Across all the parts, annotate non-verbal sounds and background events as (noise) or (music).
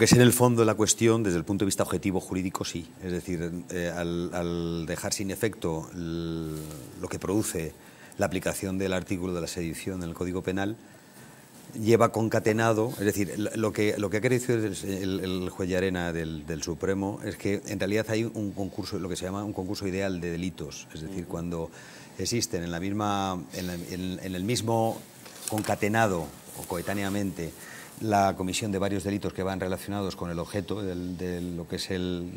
que es en el fondo la cuestión, desde el punto de vista objetivo jurídico, sí. Es decir, eh, al, dejar sin efecto lo que produce la aplicación del artículo de la sedición en el Código Penal, lleva concatenado, es decir, lo que, lo que ha querido decir el, juez de arena del, Supremo es que en realidad hay un concurso, lo que se llama un concurso ideal de delitos, es decir, cuando existen en, la misma, en, en el mismo concatenado o coetáneamente la comisión de varios delitos que van relacionados con el objeto del, de lo que es el,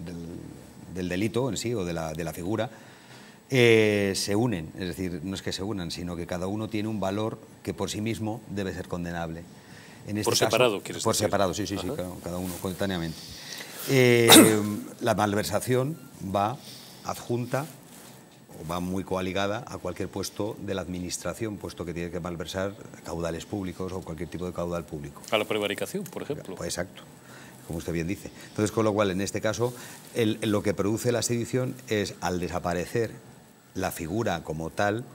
del, delito en sí o de la, de la figura, eh, se unen, es decir, no es que se unan, sino que cada uno tiene un valor que por sí mismo debe ser condenable. En este por separado, quieres Por separado, sí, sí, sí, cada, uno, coetáneamente. Eh, (coughs) la malversación va adjunta va muy coaligada a cualquier puesto de la administración, puesto que tiene que malversar caudales públicos o cualquier tipo de caudal público. A la prevaricación, por ejemplo. Pues exacto como usted bien dice. Entonces, con lo cual, en este caso, lo que produce la sedición es, al desaparecer la figura como tal,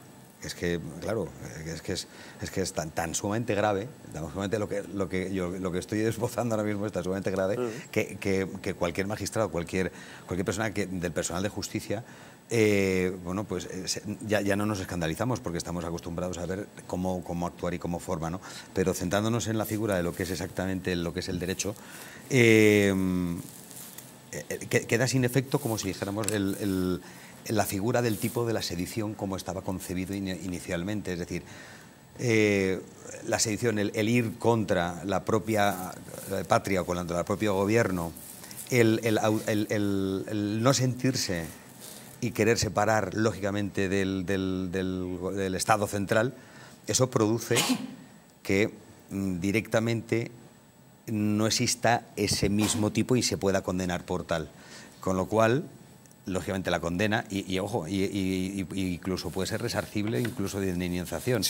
es que, claro, es que es, es que es tan, sumamente grave, lo que, lo que, yo, lo que estoy (laughs) esbozando ahora mismo es tan sumamente grave, que, cualquier magistrado, cualquier, cualquier persona del personal de justicia eh, bueno, pues eh, ya, no nos escandalizamos porque estamos acostumbrados a ver cómo, actuar y cómo forma, ¿no? Pero centrándonos en la figura de lo que es exactamente lo que es el derecho, em, eh, queda sin efecto como si dijéramos la figura del tipo de la sedición como estaba concebido inicialmente, es decir, la sedición, el, el, ir contra la propia patria o contra el propio gobierno, el no sentirse y querer separar, lógicamente, del, del, Estado central, eso produce que mm, directamente no exista ese mismo tipo y se pueda condenar por tal. Con lo cual, lógicamente la condena y, ojo, y, incluso puede ser resarcible, incluso de indemnización.